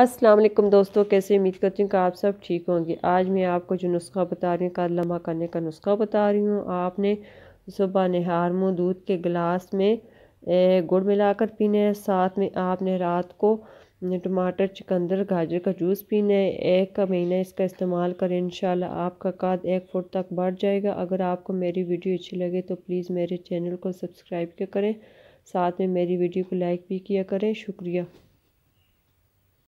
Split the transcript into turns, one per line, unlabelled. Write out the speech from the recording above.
अस्सलाम वालेकुम दोस्तों कैसे उम्मीद करती हूँ कि आप सब ठीक होंगे आज मैं आपको जो नुस्खा बता रही हूँ कार लम्हा करने का नुस्खा बता रही हूँ आपने सुबह नहार मुँह दूध के गिलास में गुड़ मिलाकर पीना है साथ में आपने रात को टमाटर चुकंदर गाजर का जूस पीना है एक का महीना इसका इस्तेमाल करें इन आपका काद एक फुट तक बढ़ जाएगा अगर आपको मेरी वीडियो अच्छी लगे तो प्लीज़ मेरे चैनल को सब्सक्राइब करें साथ में मेरी वीडियो को लाइक भी किया करें शुक्रिया